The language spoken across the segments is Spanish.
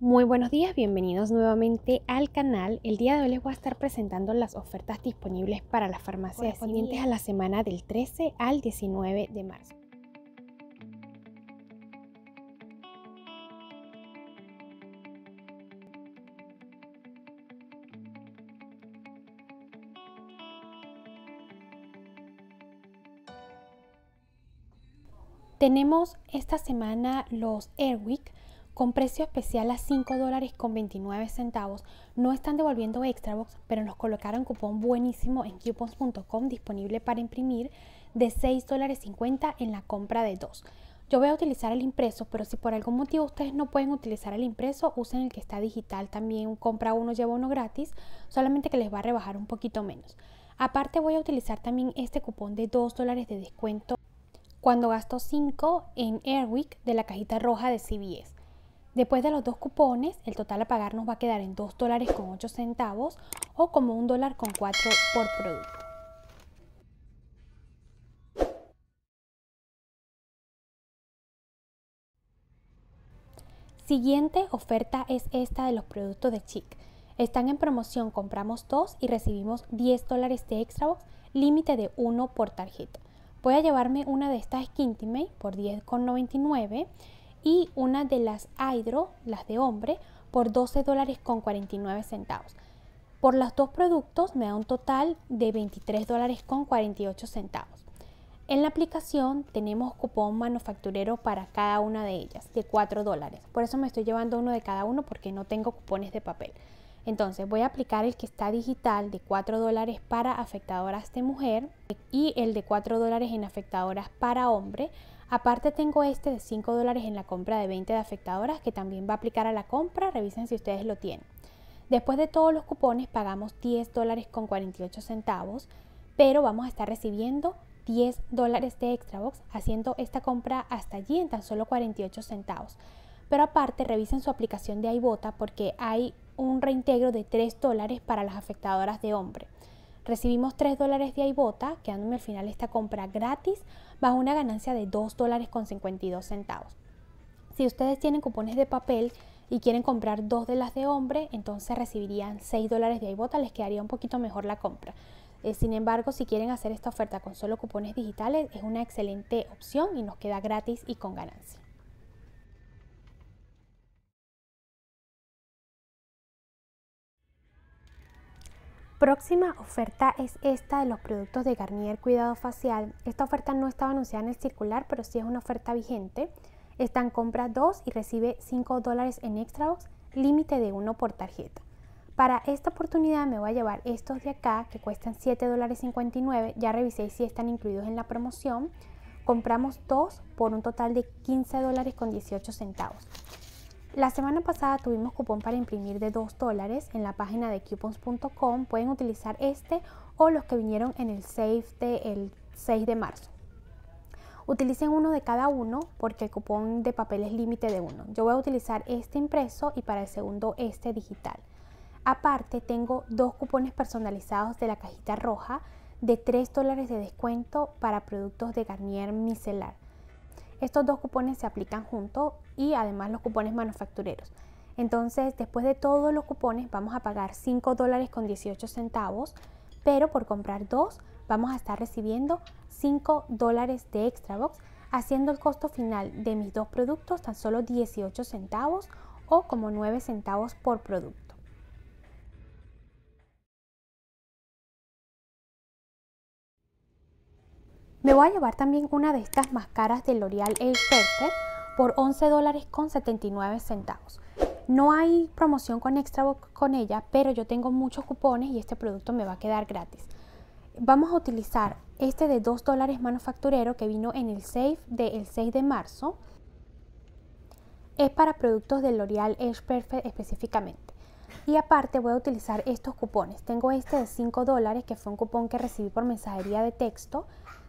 Muy buenos días, bienvenidos nuevamente al canal. El día de hoy les voy a estar presentando las ofertas disponibles para las farmacias correspondientes a la semana del 13 al 19 de marzo. Tenemos esta semana los Airwick con precio especial a 5 dólares con centavos. No están devolviendo Extrabox, pero nos colocaron cupón buenísimo en coupons.com disponible para imprimir de $6.50 dólares en la compra de 2. Yo voy a utilizar el impreso, pero si por algún motivo ustedes no pueden utilizar el impreso, usen el que está digital también, compra uno, lleva uno gratis, solamente que les va a rebajar un poquito menos. Aparte voy a utilizar también este cupón de 2 dólares de descuento cuando gasto 5 en Airwick de la cajita roja de CBS. Después de los dos cupones, el total a pagar nos va a quedar en 2 dólares con 8 centavos o como 1 dólar con 4 por producto. Siguiente oferta es esta de los productos de Chic. Están en promoción, compramos dos y recibimos 10 dólares de extra box, límite de uno por tarjeta. Voy a llevarme una de estas Skintimate por 10,99 y una de las Hydro, las de hombre, por 12 dólares con 49 centavos. Por los dos productos me da un total de 23 dólares con 48 centavos. En la aplicación tenemos cupón manufacturero para cada una de ellas, de 4 dólares. Por eso me estoy llevando uno de cada uno porque no tengo cupones de papel. Entonces voy a aplicar el que está digital de 4 dólares para afectadoras de mujer y el de 4 dólares en afectadoras para hombre. Aparte tengo este de 5 dólares en la compra de 20 de afectadoras que también va a aplicar a la compra. Revisen si ustedes lo tienen. Después de todos los cupones pagamos 10 dólares con 48 centavos, pero vamos a estar recibiendo 10 dólares de box haciendo esta compra hasta allí en tan solo 48 centavos. Pero aparte revisen su aplicación de iBota porque hay un reintegro de 3 dólares para las afectadoras de hombre. Recibimos 3 dólares de Aibota, quedándome al final esta compra gratis, bajo una ganancia de 2 dólares con 52 centavos. Si ustedes tienen cupones de papel y quieren comprar dos de las de hombre, entonces recibirían 6 dólares de iBota, les quedaría un poquito mejor la compra. Eh, sin embargo, si quieren hacer esta oferta con solo cupones digitales, es una excelente opción y nos queda gratis y con ganancia. próxima oferta es esta de los productos de Garnier Cuidado Facial. Esta oferta no estaba anunciada en el circular, pero sí es una oferta vigente. Están compra 2 y recibe 5 dólares en extras, límite de 1 por tarjeta. Para esta oportunidad me voy a llevar estos de acá que cuestan 7 dólares 59. Ya revisé si están incluidos en la promoción. Compramos dos por un total de 15 dólares con 18 centavos. La semana pasada tuvimos cupón para imprimir de 2 dólares en la página de coupons.com. Pueden utilizar este o los que vinieron en el safe del 6 de marzo. Utilicen uno de cada uno porque el cupón de papel es límite de uno. Yo voy a utilizar este impreso y para el segundo este digital. Aparte tengo dos cupones personalizados de la cajita roja de 3 dólares de descuento para productos de Garnier Micelar. Estos dos cupones se aplican juntos y además los cupones manufactureros. Entonces, después de todos los cupones, vamos a pagar 5 dólares con 18 centavos, pero por comprar dos, vamos a estar recibiendo 5 dólares de extra box, haciendo el costo final de mis dos productos tan solo 18 centavos o como 9 centavos por producto. Me voy a llevar también una de estas mascaras de L'Oreal Age Perfect por 11 dólares con 79 centavos. No hay promoción con extra con ella, pero yo tengo muchos cupones y este producto me va a quedar gratis. Vamos a utilizar este de 2 dólares manufacturero que vino en el Safe del 6 de marzo. Es para productos de L'Oreal Edge Perfect específicamente. Y aparte voy a utilizar estos cupones. Tengo este de 5 dólares que fue un cupón que recibí por mensajería de texto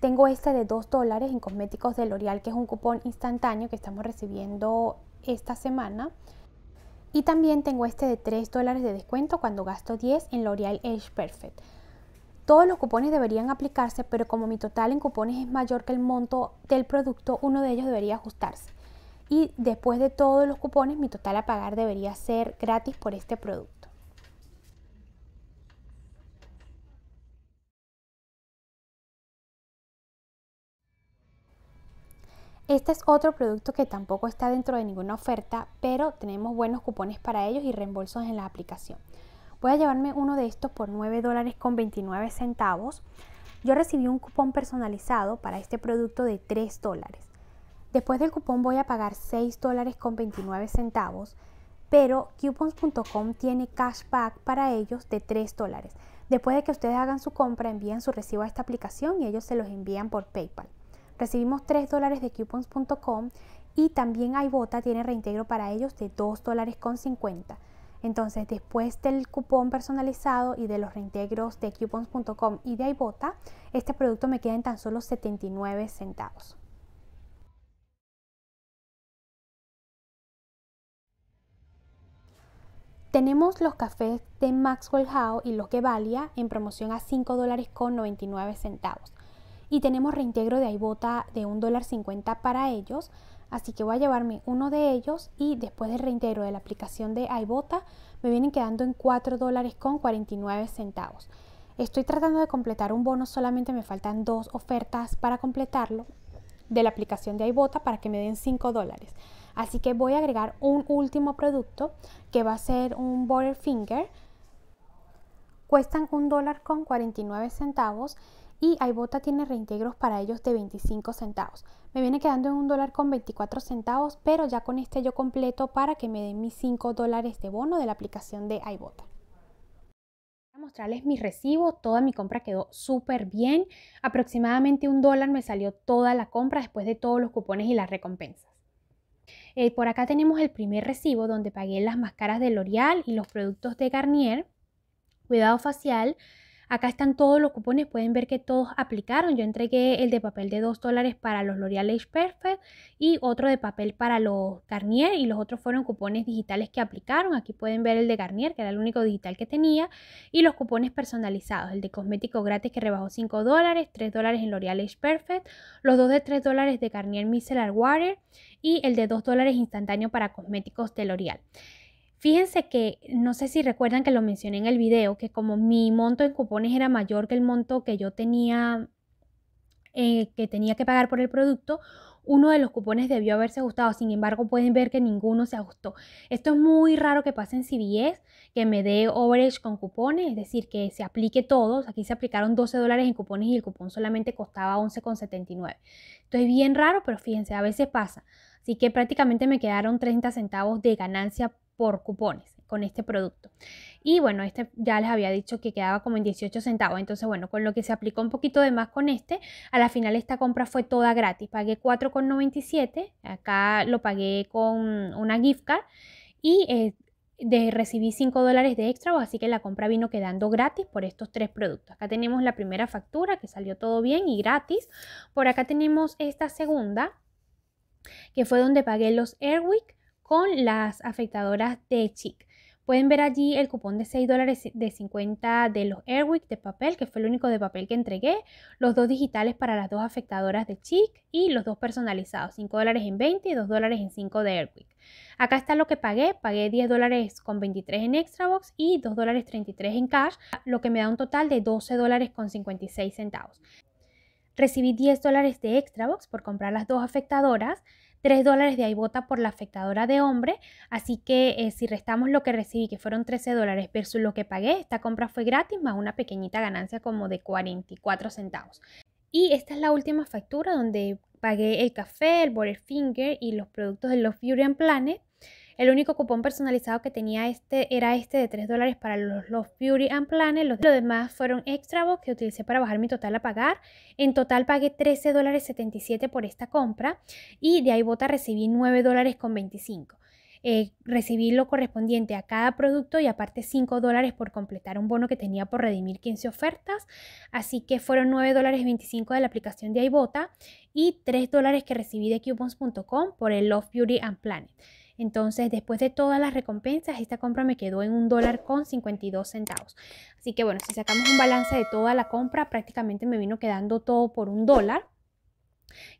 tengo este de 2 dólares en cosméticos de L'Oreal, que es un cupón instantáneo que estamos recibiendo esta semana. Y también tengo este de 3 dólares de descuento cuando gasto 10 en L'Oreal Age Perfect. Todos los cupones deberían aplicarse, pero como mi total en cupones es mayor que el monto del producto, uno de ellos debería ajustarse. Y después de todos los cupones, mi total a pagar debería ser gratis por este producto. Este es otro producto que tampoco está dentro de ninguna oferta, pero tenemos buenos cupones para ellos y reembolsos en la aplicación. Voy a llevarme uno de estos por 9 dólares con 29 centavos. Yo recibí un cupón personalizado para este producto de 3 dólares. Después del cupón voy a pagar 6 dólares con 29 centavos, pero coupons.com tiene cashback para ellos de 3 dólares. Después de que ustedes hagan su compra, envían su recibo a esta aplicación y ellos se los envían por PayPal recibimos 3 dólares de coupons.com y también iBota tiene reintegro para ellos de 2 dólares con 50. Entonces, después del cupón personalizado y de los reintegros de coupons.com y de iBota, este producto me queda en tan solo 79 centavos. Tenemos los cafés de Maxwell Howe y los valía en promoción a dólares con 99 centavos y tenemos reintegro de iBota de un dólar para ellos. Así que voy a llevarme uno de ellos y después del reintegro de la aplicación de iBota me vienen quedando en $4.49. dólares con 49 centavos. Estoy tratando de completar un bono, solamente me faltan dos ofertas para completarlo de la aplicación de iBota para que me den 5 dólares. Así que voy a agregar un último producto que va a ser un border Finger, Cuestan un dólar con 49 centavos y Ibota tiene reintegros para ellos de 25 centavos. Me viene quedando en un dólar con 24 centavos, pero ya con este yo completo para que me den mis 5 dólares de bono de la aplicación de Para mostrarles mi recibo, toda mi compra quedó súper bien, aproximadamente un dólar me salió toda la compra después de todos los cupones y las recompensas. Eh, por acá tenemos el primer recibo donde pagué las máscaras de L'Oreal y los productos de Garnier, cuidado facial, Acá están todos los cupones, pueden ver que todos aplicaron. Yo entregué el de papel de 2 dólares para los L'Oreal Age Perfect y otro de papel para los Garnier y los otros fueron cupones digitales que aplicaron. Aquí pueden ver el de Garnier, que era el único digital que tenía, y los cupones personalizados, el de cosmético gratis que rebajó 5 dólares, 3 dólares en L'Oreal Age Perfect, los dos de 3 dólares de Garnier Micellar Water y el de 2 dólares instantáneo para cosméticos de L'Oreal. Fíjense que, no sé si recuerdan que lo mencioné en el video, que como mi monto en cupones era mayor que el monto que yo tenía, eh, que tenía que pagar por el producto, uno de los cupones debió haberse ajustado, sin embargo pueden ver que ninguno se ajustó. Esto es muy raro que pase en CBS, que me dé overage con cupones, es decir, que se aplique todos. Aquí se aplicaron 12 dólares en cupones y el cupón solamente costaba 11,79. Esto es bien raro, pero fíjense, a veces pasa. Así que prácticamente me quedaron 30 centavos de ganancia por cupones con este producto. Y bueno, este ya les había dicho que quedaba como en 18 centavos. Entonces, bueno, con lo que se aplicó un poquito de más con este, a la final esta compra fue toda gratis. Pagué 4,97. Acá lo pagué con una gift card. Y eh, de, recibí 5 dólares de extra, así que la compra vino quedando gratis por estos tres productos. Acá tenemos la primera factura que salió todo bien y gratis. Por acá tenemos esta segunda, que fue donde pagué los Airwick con las afectadoras de Chic. Pueden ver allí el cupón de 6 dólares de 50 de los Airwick de papel, que fue el único de papel que entregué, los dos digitales para las dos afectadoras de Chic y los dos personalizados, 5 dólares en 20 y 2 dólares en 5 de Airwick. Acá está lo que pagué, pagué 10 dólares con 23 en Extrabox y $2.33 dólares 33 en cash, lo que me da un total de 12 dólares con 56 centavos. Recibí 10 dólares de Extrabox por comprar las dos afectadoras, 3 dólares de Aibota por la afectadora de hombre, así que eh, si restamos lo que recibí, que fueron 13 dólares versus lo que pagué, esta compra fue gratis más una pequeñita ganancia como de 44 centavos. Y esta es la última factura donde pagué el café, el finger y los productos de los Furian Planet el único cupón personalizado que tenía este era este de 3 dólares para los Love Beauty and Planet. Los, demás fueron extra que utilicé para bajar mi total a pagar. En total pagué 13 dólares 77 por esta compra y de iBota recibí 9 dólares con 25. Eh, recibí lo correspondiente a cada producto y aparte 5 dólares por completar un bono que tenía por redimir 15 ofertas. Así que fueron 9 dólares 25 de la aplicación de iBota y 3 dólares que recibí de coupons.com por el Love Beauty and Planet. Entonces, después de todas las recompensas, esta compra me quedó en un dólar con 52 centavos. Así que bueno, si sacamos un balance de toda la compra, prácticamente me vino quedando todo por un dólar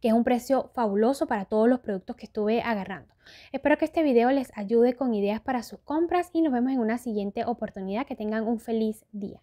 que es un precio fabuloso para todos los productos que estuve agarrando. Espero que este video les ayude con ideas para sus compras y nos vemos en una siguiente oportunidad. Que tengan un feliz día.